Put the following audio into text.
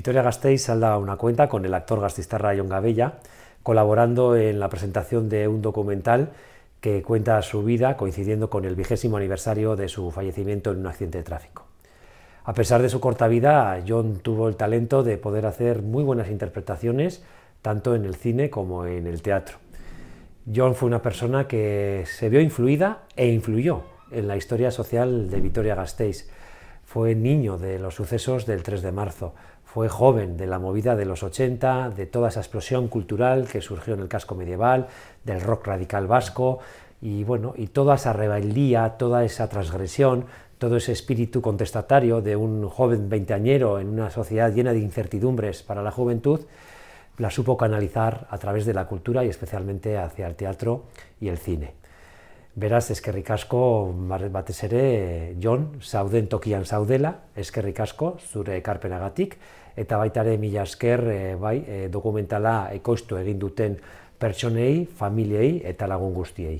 Vitoria Gasteiz salda una cuenta con el actor gastista Rayón Gabella, colaborando en la presentación de un documental que cuenta su vida coincidiendo con el vigésimo aniversario de su fallecimiento en un accidente de tráfico. A pesar de su corta vida, John tuvo el talento de poder hacer muy buenas interpretaciones, tanto en el cine como en el teatro. John fue una persona que se vio influida e influyó en la historia social de Victoria Gasteiz fue niño de los sucesos del 3 de marzo, fue joven de la movida de los 80, de toda esa explosión cultural que surgió en el casco medieval, del rock radical vasco, y bueno, y toda esa rebeldía, toda esa transgresión, todo ese espíritu contestatario de un joven veinteañero en una sociedad llena de incertidumbres para la juventud, la supo canalizar a través de la cultura y especialmente hacia el teatro y el cine. Beraz, eskerrik asko, ba, batez ere, Jon, zauden tokian zaudela, eskerrik asko, zure ekarpenagatik, eta baita ere mila esker eh, bai, eh, dokumentala ekoiztu egin duten pertsonei, familiei eta lagun guztiei.